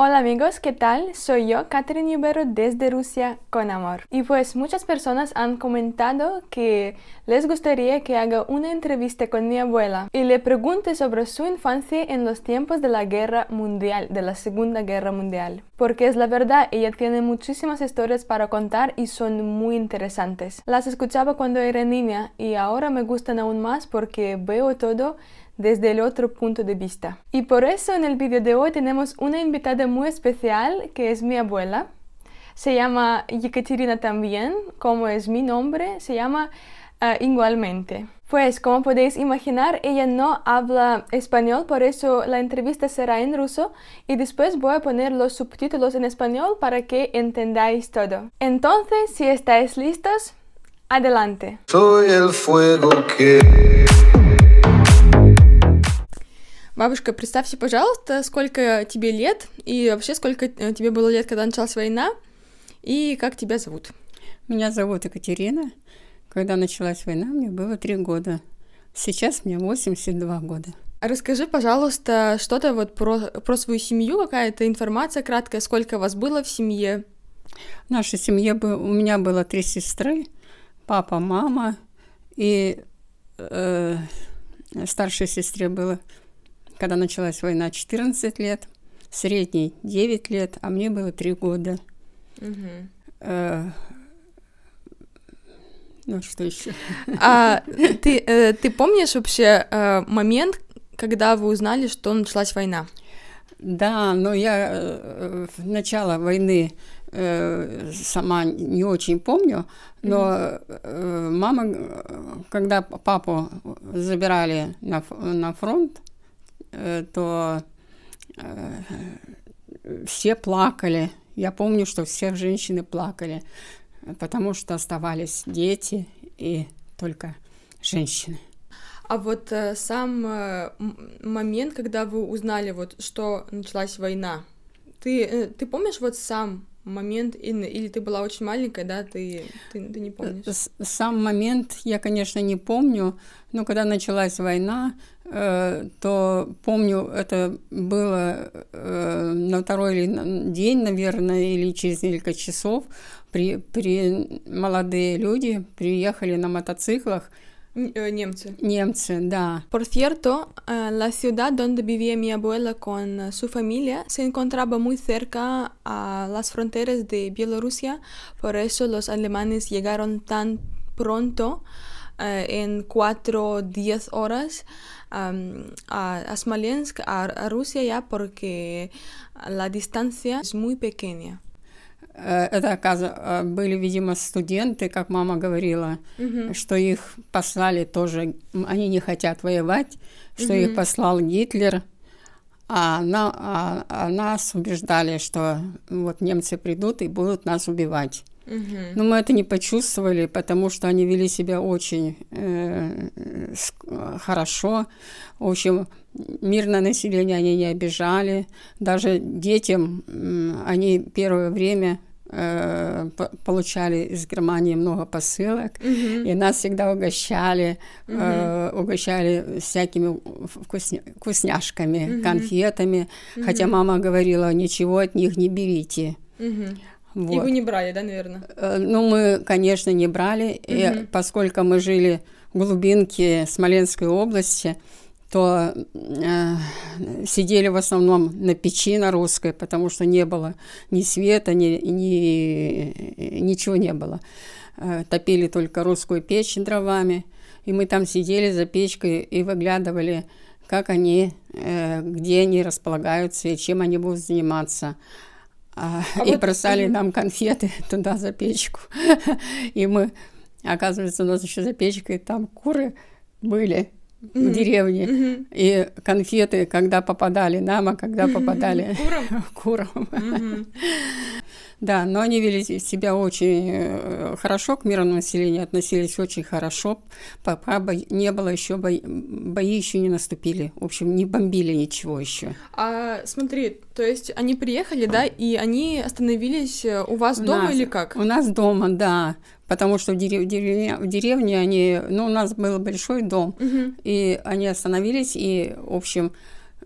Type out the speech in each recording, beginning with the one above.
Hola amigos, ¿qué tal? Soy yo, Catherine Ibero, desde Rusia con amor. Y pues muchas personas han comentado que les gustaría que haga una entrevista con mi abuela y le pregunte sobre su infancia en los tiempos de la guerra mundial, de la Segunda Guerra Mundial. Porque es la verdad, ella tiene muchísimas historias para contar y son muy interesantes. Las escuchaba cuando era niña y ahora me gustan aún más porque veo todo desde el otro punto de vista. Y por eso en el vídeo de hoy tenemos una invitada muy especial que es mi abuela. Se llama Yekaterina también, como es mi nombre, se llama eh, igualmente. Pues como podéis imaginar, ella no habla español, por eso la entrevista será en ruso y después voy a poner los subtítulos en español para que entendáis todo. Entonces, si estáis listos, adelante. Soy el fuego que... Бабушка, представьте, пожалуйста, сколько тебе лет и вообще сколько э, тебе было лет, когда началась война, и как тебя зовут? Меня зовут Екатерина. Когда началась война, мне было три года. Сейчас мне 82 года. А расскажи, пожалуйста, что-то вот про, про свою семью, какая-то информация краткая, сколько вас было в семье? В нашей семье у меня было три сестры, папа, мама, и э, старшей сестре было когда началась война, 14 лет, средний 9 лет, а мне было 3 года. Угу. ну, что еще? А ты, э, ты помнишь вообще э, момент, когда вы узнали, что началась война? Да, но я э, начало войны сама не очень помню, но э, мама, когда папу забирали на, на фронт, Э, то э, все плакали. Я помню, что все женщины плакали, потому что оставались дети и только женщины. А вот э, сам момент, когда вы узнали, вот, что началась война, ты, ты помнишь вот сам момент, или ты была очень маленькая, да, ты, ты, ты не помнишь? Э, сам момент я, конечно, не помню, но когда началась война, э, то помню, это было э, на второй день, наверное, или через несколько часов, при, при молодые люди приехали на мотоциклах, Э, por cierto, э, la ciudad donde vivía mi abuela con э, su familia se encontraba muy cerca a las fronteras de Bielorrusia, por eso los alemanes llegaron tan pronto, eh, en cuatro o diez horas, a, Smolensk, a, Rusia ya, porque la distancia es muy pequeña. Э, это э, были, видимо, студенты, как мама говорила, угу. что их послали тоже, они не хотят воевать, что угу. их послал Гитлер, а, на, а, а нас убеждали, что вот немцы придут и будут нас убивать. Угу. Но мы это не почувствовали, потому что они вели себя очень э, хорошо. В общем, мирное население они не обижали. Даже детям они первое время Э, получали из Германии много посылок, угу. и нас всегда угощали, угу. э, угощали всякими вкусня, вкусняшками, угу. конфетами, угу. хотя мама говорила, ничего от них не берите. Угу. Вот. И вы не брали, да, наверное? Э, ну, мы, конечно, не брали, угу. и поскольку мы жили в глубинке Смоленской области, то э, сидели в основном на печи на русской, потому что не было ни света, ни, ни, э, ничего не было. Э, топили только русскую печь дровами, и мы там сидели за печкой и выглядывали, как они, э, где они располагаются и чем они будут заниматься. А, а и вот бросали ты... нам конфеты туда за печку. и мы, оказывается, у нас еще за печкой там куры были mm-hmm. деревни. Mm-hmm. И конфеты, когда попадали нам, а когда попадали курам. курам. Да, но они вели себя очень э, хорошо, к мирному населению относились очень хорошо. Пока бо... не было еще бои, бои еще не наступили. В общем, не бомбили ничего еще. А смотри, то есть они приехали, да, и они остановились э, у вас у дома нас, или как? У нас дома, да. Потому что в, дерев- деревне, в деревне они, ну, у нас был большой дом, угу. и они остановились, и, в общем,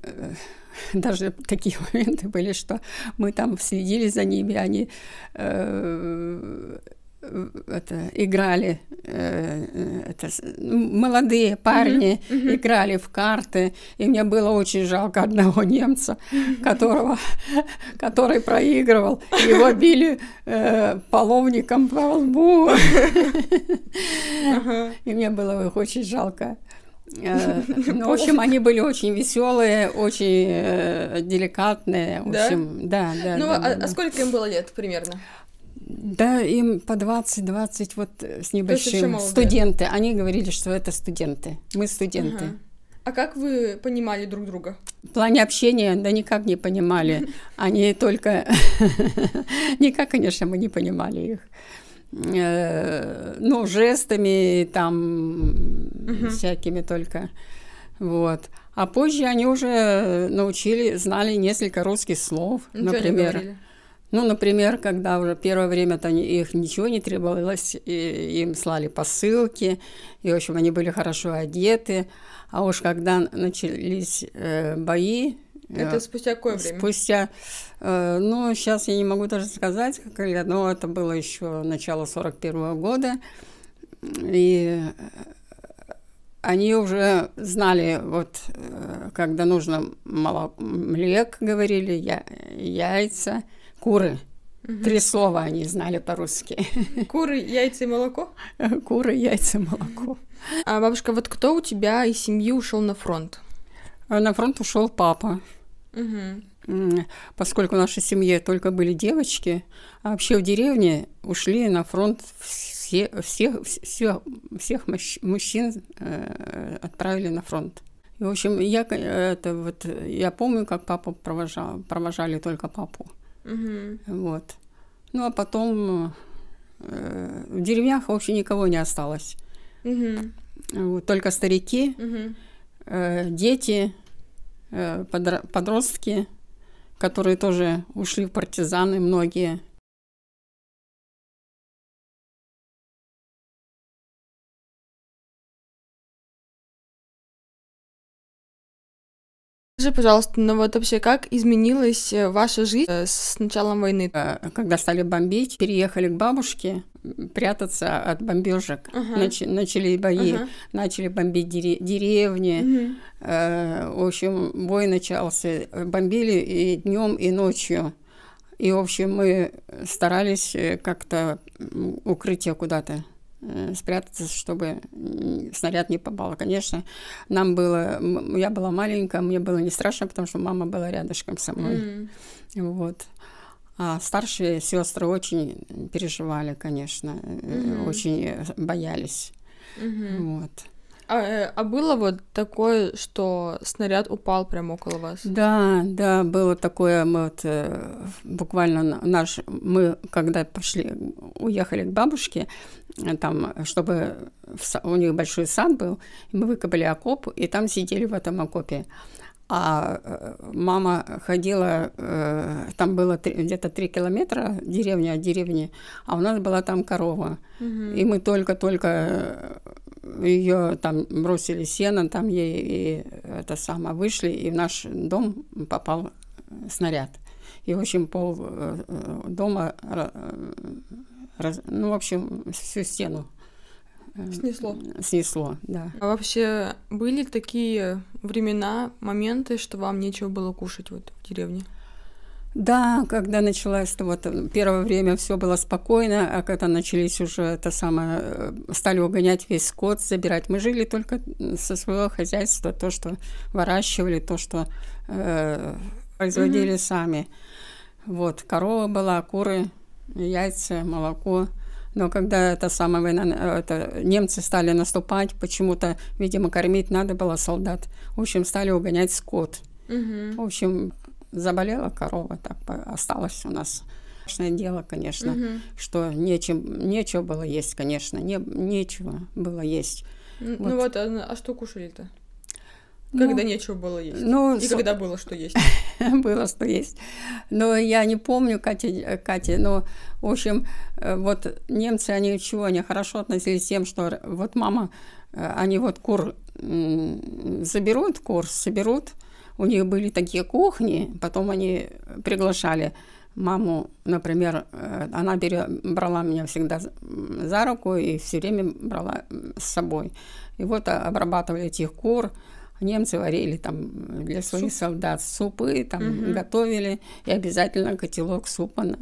э, даже такие моменты были, что мы там следили за ними, они э, э, это, играли, э, это, ну, молодые парни mm-hmm. Mm-hmm. играли в карты, и мне было очень жалко одного немца, mm-hmm. которого, который проигрывал, его били э, половником по лбу, и мне было их очень жалко. Э, ну, в общем, они были очень веселые, очень э, деликатные. В общем, да, да. Ну, а, а сколько им было лет примерно? Да, им по 20-20 вот с небольшим. Студенты. Они говорили, что это студенты. Мы студенты. А как вы понимали друг друга? В плане общения, да никак не понимали. Они только... Никак, конечно, мы не понимали их э, ну, жестами, там, угу. всякими только. Вот. А позже они уже научили, знали несколько русских слов, ну, Ничего например. Ну, например, когда уже первое время-то их ничего не требовалось, и им слали посылки, и, в общем, они были хорошо одеты. А уж когда начались э, бои, это спустя какое время? Спустя, э, ну, сейчас я не могу даже сказать, как лет, но это было еще начало 41 -го года. И э, они уже знали, вот, э, когда нужно молоко, млек, говорили, я, яйца, куры. Угу. Три слова они знали по-русски. Куры, яйца и молоко? Куры, яйца, и молоко. А бабушка, вот кто у тебя из семьи ушел на фронт? Э, на фронт ушел папа. Угу. Поскольку в нашей семье только были девочки, а вообще в деревне ушли на фронт все, всех, все, всех мужчин э, отправили на фронт. И, в общем, я, э, это, вот, я помню, как папу провожал, провожали только папу. Угу. Вот. Ну а потом э, в деревнях вообще никого не осталось. Угу. Вот, только старики, угу. э, дети Э, подростки, которые тоже ушли в партизаны, многие Скажи, пожалуйста, ну вот вообще как изменилась э, ваша жизнь э, с началом войны? Э, когда стали бомбить, переехали к бабушке прятаться от бомбежек. Ага. Нач начали бои, ага. начали бомбить дере деревни. Угу. Э, в общем, бой начался. Бомбили и днем, и ночью. И, в общем, мы старались как-то укрытие куда-то Э, спрятаться, чтобы снаряд не попал. Конечно, нам было, я была маленькая, мне было не страшно, потому что мама была рядышком со мной. Mm. -hmm. Вот. А старшие сестры очень переживали, конечно, mm-hmm. очень э, боялись. Mm-hmm. Вот. А, э, а было вот такое, что снаряд упал прямо около вас? Да, да, было такое. Мы вот, э, буквально наш, мы когда пошли, уехали к бабушке, э, там, чтобы в, у них большой сад был, мы выкопали окоп, и там сидели в этом окопе. А мама ходила, там было где-то 3 километра деревня от деревни, а у нас была там корова. Угу. И мы только-только ее там бросили сено, там ей и это самое вышли, и в наш дом попал э, снаряд. И, в общем, пол э, э, дома, раз, ну, в общем, всю стену Снесло. Снесло, да. А вообще были такие времена, моменты, что вам нечего было кушать вот в деревне? Да, когда началась, вот э, первое время все было спокойно, а когда начались уже это самое, э, стали угонять весь скот, забирать. Мы жили только со своего хозяйства, то, что выращивали, то, что э, производили mm-hmm. сами. Вот, корова была, куры, яйца, молоко. Но когда это самая э, это, немцы стали наступать, почему-то, видимо, кормить надо было солдат. В общем, стали угонять скот. Угу. В общем, Заболела корова, так осталось у нас. Дело, конечно, угу. что нечем, нечего было есть, конечно, не, нечего было есть. Ну вот, вот а, ну, а что кушали-то? Ну, когда ну, нечего было есть. Ну, и с... когда было что есть. было что есть. Но я не помню, Катя, Катя, но, в общем, э, вот немцы, они чего, они хорошо относились к тем, что вот мама, э, они вот кур заберут, кур соберут, у них были такие кухни, потом они приглашали маму, например, э, она бере, брала меня всегда за руку и все время брала с собой. И вот обрабатывали этих кур, Немцы варили там для своих Суп. солдат супы, там угу. готовили, и обязательно котелок супа э,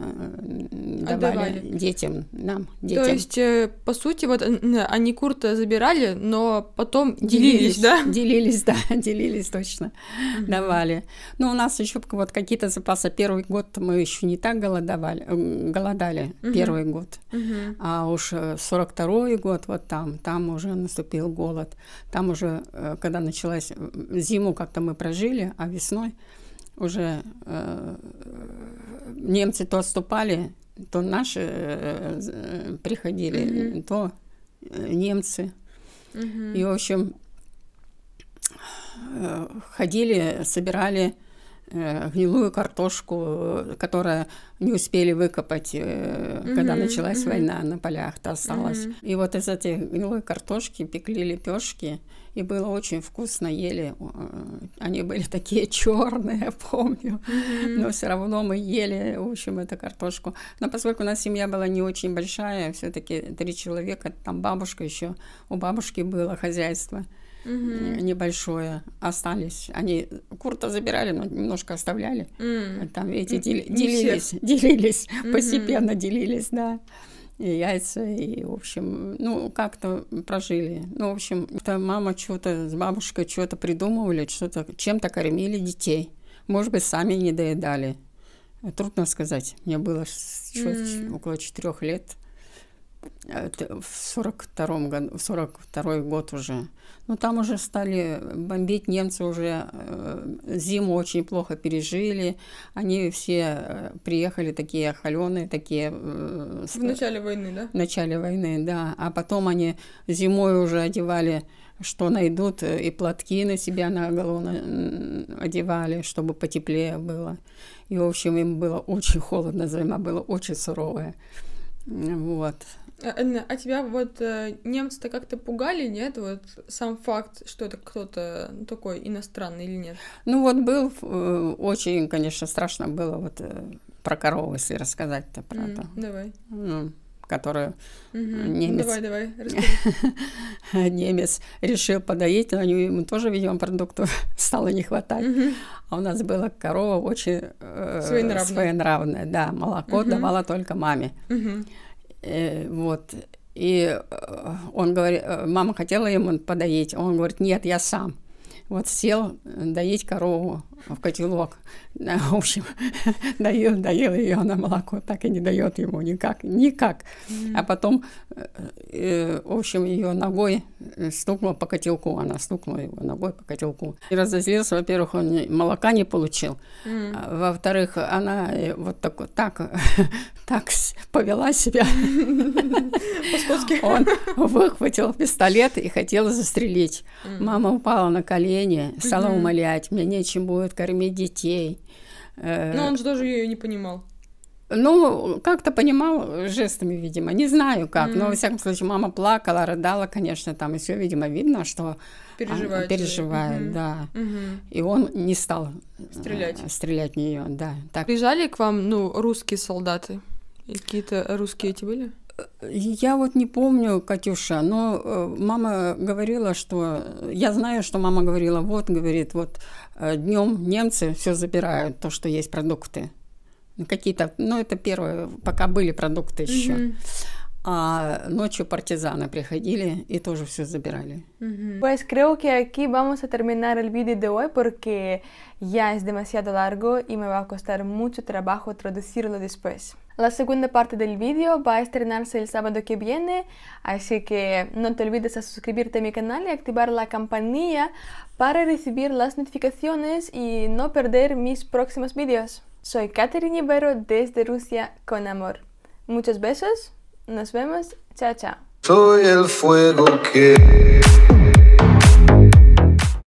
давали Отдавали. детям, нам, детям. То есть, э, по сути, вот они курта забирали, но потом делились, делились да? Делились, да, делились точно, угу. давали. Но ну, у нас еще вот какие-то запасы. Первый год мы еще не так голодовали, голодали, угу. первый год. Угу. А уж э, сорок второй год вот там, там уже наступил голод. Там уже, когда началась есть зиму как-то мы прожили, а весной уже э, немцы то отступали, то наши э, приходили, mm -hmm. то э, немцы. Mm -hmm. И, в общем, э, ходили, собирали Э, гнилую картошку, э, которая не успели выкопать, mm-hmm, когда началась mm-hmm. война на полях-то осталась. Mm-hmm. И вот из этой гнилой картошки пекли лепешки, и было очень вкусно, ели. Они были такие черные, помню, mm-hmm. но все равно мы ели, в общем, эту картошку. Но поскольку у нас семья была не очень большая, все-таки три человека, там бабушка еще, у бабушки было хозяйство – угу. небольшое остались. Они курта забирали, но немножко оставляли. Mm. Там, видите, дели, mm. делились, делились, mm постепенно делились, да. И яйца, и, в общем, ну, как-то прожили. Ну, в общем, то мама что-то с бабушкой что-то придумывали, что-то, чем-то кормили детей. Может быть, сами не доедали. Трудно сказать. Мне было mm. около четырех лет это в 42 году, в 42 год уже. Ну, там уже стали бомбить немцы уже, э, зиму очень плохо пережили. Они все э, приехали такие холеные, такие... Э, в начале войны, да? В начале войны, да. А потом они зимой уже одевали что найдут, и платки на себя на голову одевали, чтобы потеплее было. И, в общем, им было очень холодно, зима была очень суровая. Вот. Анна, а тебя вот э, немцы-то как-то пугали, нет? Вот сам факт, что это кто-то такой иностранный или нет? Ну вот был, э, очень, конечно, страшно было вот э, про корову, если рассказать-то про mm, это. Давай. Ну, которую угу. немец... Давай, давай, немец решил подоить, но ему тоже, видимо, продуктов стало не хватать. Угу. А у нас была корова очень э, своенравная. своенравная, да, молоко угу. давала только маме. Угу. Э, вот. И э, он говорит, э, мама хотела ему подоить, а он говорит, нет, я сам. Вот сел доить корову в котелок. В общем, доел, доел ее на молоко, так и не дает ему никак, никак. Mm-hmm. А потом, э, э в общем, ее ногой э, стукнула по котелку, она стукнула его ногой по котелку. И разозлился, во-первых, он молока не получил, mm-hmm. а, во-вторых, она э, вот так, так, так повела себя. Он выхватил пистолет и хотел застрелить. Мама упала на колени, стала умолять, мне нечем будет может кормить детей. Э, но он же даже ее не понимал. Ну, как-то понимал жестами, видимо. Не знаю как, mm-hmm. но, во всяком случае, мама плакала, рыдала, конечно, там, и все, видимо, видно, что переживает. переживает, mm-hmm. да. Mm-hmm. И он не стал стрелять, э, стрелять в нее, да. Так. Приезжали к вам, ну, русские солдаты? Какие-то русские эти были? Я вот не помню, Катюша, но э, мама говорила, что... Я знаю, что мама говорила, вот, говорит, вот э, днем немцы все забирают, то, что есть продукты. Ну, какие-то... Ну, это первое, пока были продукты еще. Mm-hmm. А ночью партизаны приходили и Pues creo que aquí vamos a terminar el vídeo de hoy porque ya es demasiado largo y me va a costar mucho trabajo traducirlo después. La segunda parte del vídeo va a estrenarse el sábado que viene, así que no te olvides de suscribirte a mi canal y activar la campanilla para recibir las notificaciones y no perder mis próximos vídeos. Soy Caterina Ibero desde Rusia con amor. Muchos besos. Nos vemos. Chao, chao. Soy el fuego que...